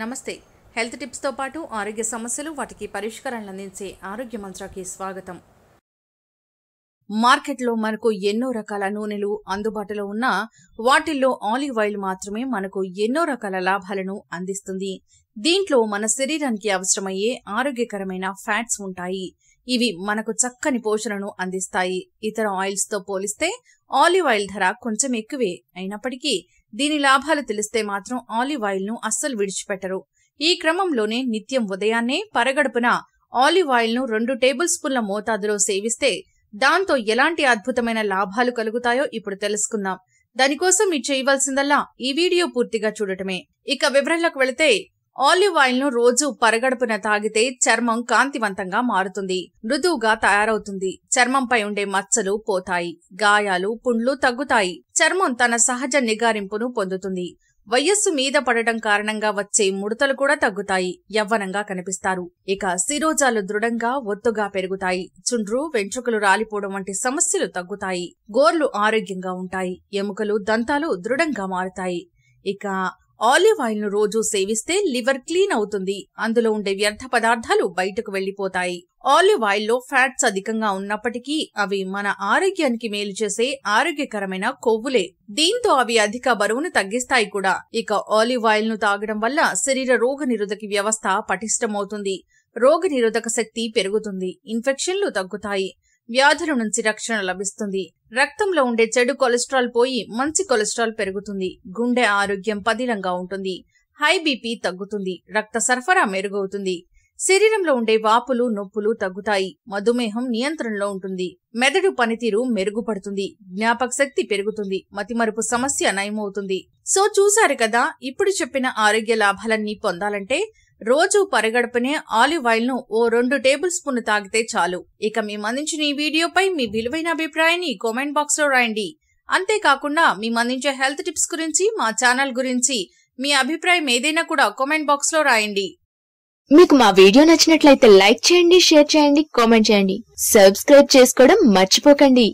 నమస్తే హెల్త్ టిప్స్తో పాటు ఆరోగ్య సమస్యలు వాటికి పరిష్కారాలు అందించే ఆరోగ్య మంత్రాకి స్వాగతం మార్కెట్లో మనకు ఎన్నో రకాల నూనెలు అందుబాటులో ఉన్నా వాటిల్లో ఆలివ్ ఆయిల్ మాత్రమే మనకు ఎన్నో రకాల లాభాలను అందిస్తుంది దీంట్లో మన శరీరానికి అవసరమయ్యే ఆరోగ్యకరమైన ఫ్యాట్స్ ఉంటాయి ఇవి మనకు చక్కని పోషణను అందిస్తాయి ఇతర ఆయిల్స్ తో పోలిస్తే ఆలివ్ ఆయిల్ ధర కొంచెం ఎక్కువే అయినప్పటికీ దీని లాభాలు తెలిస్తే మాత్రం ఆలివ్ ఆయిల్ ను అస్సలు విడిచిపెట్టరు ఈ క్రమంలోనే నిత్యం ఉదయాన్నే పరగడుపున ఆలివ్ ఆయిల్ ను రెండు టేబుల్ స్పూన్ల మోతాదులో సేవిస్తే దాంతో ఎలాంటి అద్భుతమైన లాభాలు కలుగుతాయో ఇప్పుడు తెలుసుకుందాం దానికోసం మీరు చేయవలసిందల్లా ఈ వీడియో పూర్తిగా చూడటమే ఇక వివరాలకు వెళితే ఆలివ్ ఆయిల్ ను రోజు పరగడుపున తాగితే చర్మం కాంతివంతంగా మారుతుంది మృదువుగా తయారవుతుంది చర్మంపై ఉండే మచ్చలు పోతాయి గాయాలు పుండ్లు తగ్గుతాయి చర్మం తన సహజ నిగారింపును పొందుతుంది వయస్సు మీద పడటం కారణంగా వచ్చే ముడతలు కూడా తగ్గుతాయి యవ్వనంగా కనిపిస్తారు ఇక శిరోజాలు దృఢంగా ఒత్తుగా పెరుగుతాయి చుండ్రు వెంట్రుకలు రాలిపోవడం వంటి సమస్యలు తగ్గుతాయి గోర్లు ఆరోగ్యంగా ఉంటాయి ఎముకలు దంతాలు దృఢంగా మారుతాయి ఇక ఆలివ్ ఆయిల్ ను రోజూ సేవిస్తే లివర్ క్లీన్ అవుతుంది అందులో ఉండే వ్యర్థ పదార్థాలు బయటకు వెళ్లిపోతాయి ఆలివ్ ఆయిల్లో ఫ్యాట్స్ అధికంగా ఉన్నప్పటికీ అవి మన ఆరోగ్యానికి మేలు చేసే ఆరోగ్యకరమైన కొవ్వులే దీంతో అవి అధిక బరువును తగ్గిస్తాయి కూడా ఇక ఆలివ్ ఆయిల్ ను తాగడం వల్ల శరీర రోగనిరోధక వ్యవస్థ పటిష్టమవుతుంది రోగనిరోధక శక్తి పెరుగుతుంది ఇన్ఫెక్షన్లు తగ్గుతాయి వ్యాధుల నుంచి రక్షణ లభిస్తుంది రక్తంలో ఉండే చెడు కొలెస్ట్రాల్ పోయి మంచి కొలెస్ట్రాల్ పెరుగుతుంది గుండె ఆరోగ్యం పదిలంగా ఉంటుంది హై బీపీ తగ్గుతుంది రక్త సరఫరా మెరుగవుతుంది శరీరంలో ఉండే వాపులు నొప్పులు తగ్గుతాయి మధుమేహం నియంత్రణలో ఉంటుంది మెదడు పనితీరు మెరుగుపడుతుంది జ్ఞాపక శక్తి పెరుగుతుంది మతిమరుపు సమస్య నయమవుతుంది సో చూశారు కదా ఇప్పుడు చెప్పిన ఆరోగ్య లాభాలన్నీ పొందాలంటే రోజు పరగడపనే ఆలివ్ ఆయిల్ ను ఓ రెండు టేబుల్ స్పూన్ తాగితే చాలు ఇక మీ మందించిన ఈ వీడియోపై మీ విలువైన అభిప్రాయాన్ని కామెంట్ బాక్స్ లో రాయండి అంతేకాకుండా మీ మందించే హెల్త్ టిప్స్ గురించి మా ఛానల్ గురించి మీ అభిప్రాయం ఏదైనా కూడా కామెంట్ బాక్స్ లో రాయండి మీకు మా వీడియో నచ్చినట్లయితే లైక్ చేయండి షేర్ చేయండి కామెంట్ చేయండి సబ్స్క్రైబ్ చేసుకోవడం మర్చిపోకండి